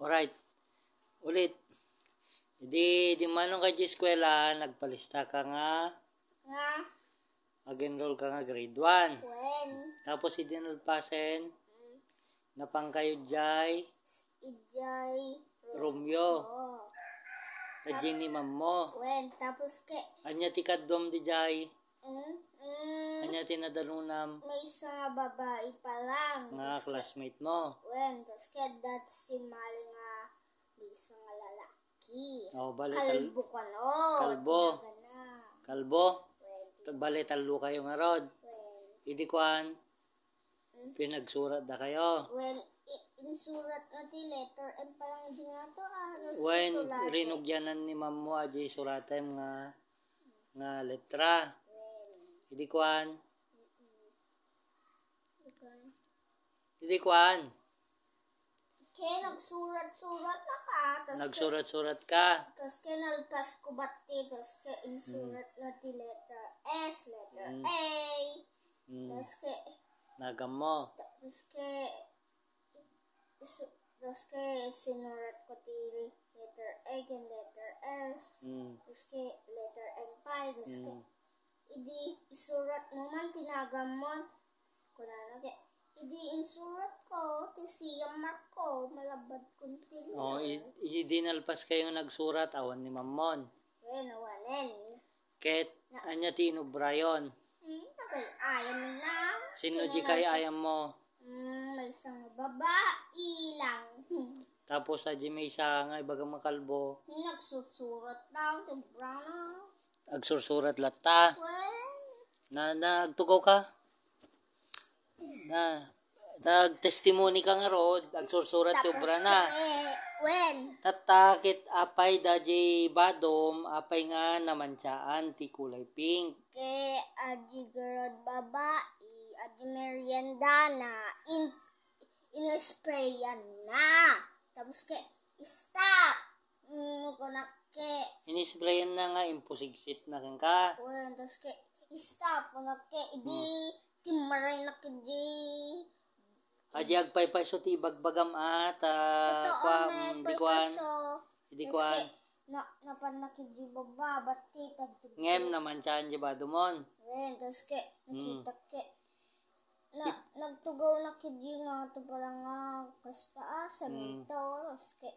Alright. Ulit. Di, di manong ka di eskwela, nagpalista ka nga. Nga. Nag-enroll ka nga grade 1. When? Tapos idinalpasen. Mm. Napang kayo jay. Ijay. Romeo. Oh. Tadyin ni mam mo. When? Tapos ke. Anya ti kadom di jay. Mm, mm. Anya ti nadalunam. May isang babae pa lang. Nga classmate mo. When? Tapos ke dati si Maling Kalki. Oh, bale, Kalbo kal kalo. Kalbo. Kalbo. Bale, talo kayo nga rod. Well. Idi kuan. Hmm? Pinagsurat da kayo. Well, insurat na ti letter M pa lang di nga to. Ah, ano, When eh. rinugyanan ni ma'am mo, ajay suratem nga nga letra. Well. Idi kuan. Idi kuan. Idi kuan. Kaya nagsurat-surat na ka. Nagsurat-surat ka. Tapos kaya nalpas ko bati. Tapos kaya insurat hmm. na di letter S, letter hmm. A. Hmm. Tapos kaya... Nagam mo. Tapos kaya... Tapos kaya sinurat ko di letter A and letter S. Hmm. Tapos kaya letter M pa. Tapos hmm. kaya... Mm. Idi, isurat mo man, tinagam mo. Kunala kaya... Idiinsulat ko, tisiyam ako, malabad kong oh, tilyo. Oo, idinalpas kayong nagsurat, awan ni Mamon. Bueno, wanen. Ket, na. anya ti inubrayon. Hmm, tagay ayam na. Sino di kay ayam mo? Hmm, may isang babae lang. Tapos sa may isa nga ibaga eh, makalbo. Nagsusurat daw, sobrang. Nagsusurat lata. Well, na nagtugaw ka? na nagtestimony ka nga rod sursurat ti ubra na eh, when tatakit apay da daji badom apay nga namansyaan ti kulay pink ke aji baba i aji merienda na in inisprayan na tapos ke stop mm, kunak ke inisprayan na nga imposigsit na kang ka well, tapos ke stop kunak ke hmm. idi mm. Kimaray na kidi. Aji agpaypay so ti bagbagam at uh, Totoo, kwa may mm, di kwan di kwan Na, napan na kidi baba, ba't ti ngem naman chan di ba dumon Ayan, tapos ke, mm. nakita ke. Na, nagtugaw na kidi nga ito pala nga, ah, kasta asa, ah, mm. tapos ke.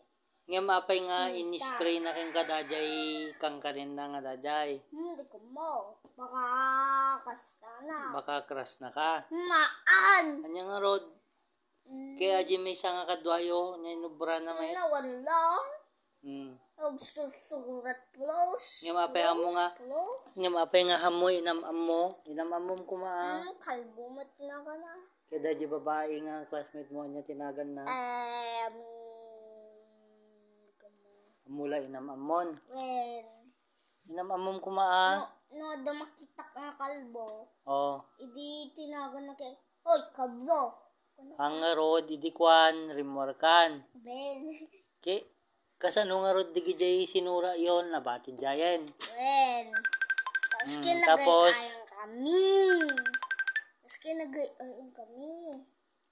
Nga mapay nga in-spray na kang kadajay kang kanin na nga dajay. Hindi hmm, ko mo. Baka kras na. Baka kras na ka. Maan. Anya nga road. Mm. Kaya di may sanga kadwayo. Nga inubra na may. Ano wala? Hmm. Obsusurat plus. Nga mapay hamo nga. Nga mapay nga hamo inamam mo. Inamam mo kuma. Hmm, kalbo mo tinagan na. Kaya di babae nga classmate mo niya tinagan na. Um, Mula inamamon. Well, inamamon ko maa. Ah. No, no dumakita ka kalbo. Oh. Idi tinago na kay, Hoy, kalbo. Ang road, oh, idi kwan, rimorkan. Ben. Ki, kasano nga road digi jay sinura yon nabati jayen. Ben. Tapos mm, tapos, kami. Maski nagayayang kami.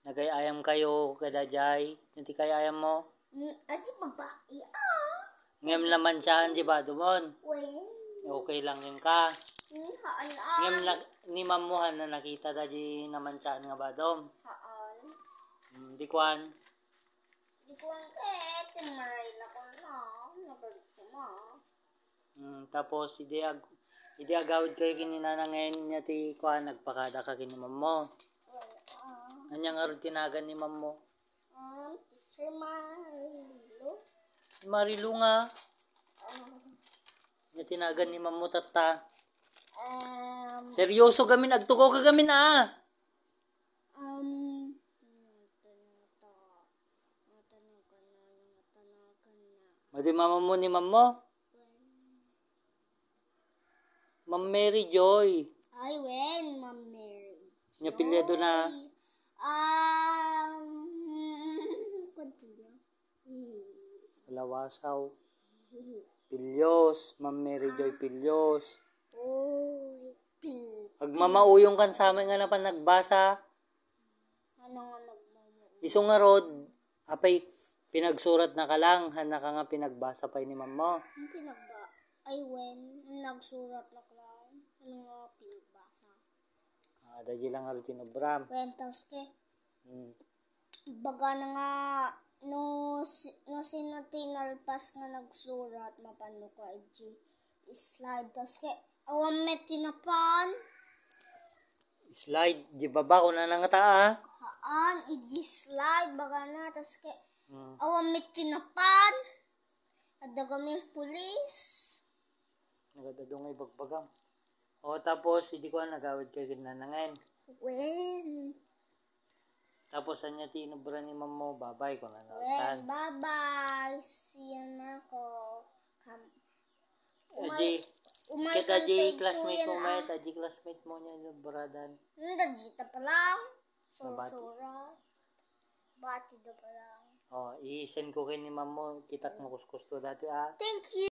Nagayayang kayo kada jay. Nanti kayayang mo? Mm, Aji babae ah. Ngem laman saan di ba doon? Okay lang yun ka. Ngem la, ni mamuhan na nakita da di naman saan nga ba doon? Hmm, di kwan. Di kwan eh, tinaray na ko na. Nabalik ko na. Hmm, tapos hindi ag hindi agawid kayo kininanangayin niya ti Kuan, nagpakada ka kini mammo. Anyang arutinagan ni mammo? Um, ah, teacher Marlo. Marilunga. Nga tinagan ni mamutata. Um, Seryoso gamin agtugaw ka gamin ah. Um, Madi mama mo ni mamo? Ma'am Mary Joy. Ay, when, Ma'am Mary Joy. Nga na? Um, konti Lawasaw, Pilyos, Ma'am Mary Joy Pilyos. Uy, Agmamauyong kan sa amin nga na pa nagbasa. Ano nga nagmamauyong? Isong nga rod, apay pinagsurat na ka lang, hana ka nga pinagbasa pa ni ma'am mo. Ang pinagba, ay when, nagsurat na ka lang, ano nga pinagbasa. Ah, dahil lang nga rin tinobram. When, tapos ke? Hmm. Baga na nga, no, si, no sino tinalpas nga nagsurat mapano ko IG slide tas kay awan met tinapan slide di baba ko na nga taa ah. haan IG slide baga na tas kay hmm. awan met tinapan ada kami pulis nagadadong ay bagbagam o tapos hindi ko nagawid kay ginanangan when tapos, anya tinubra ni ma'am mo, bye-bye ko na nautan. Bye-bye! See you na ko. Come. Eh, umay, umay kita di classmate mo, may ah. ta di classmate mo niya yung bradan. Hindi, dito pa lang. Sursura. Bati do pa lang. Oh, i-send ko kay ni ma'am mo. Kitak mo to dati, ah. Thank you!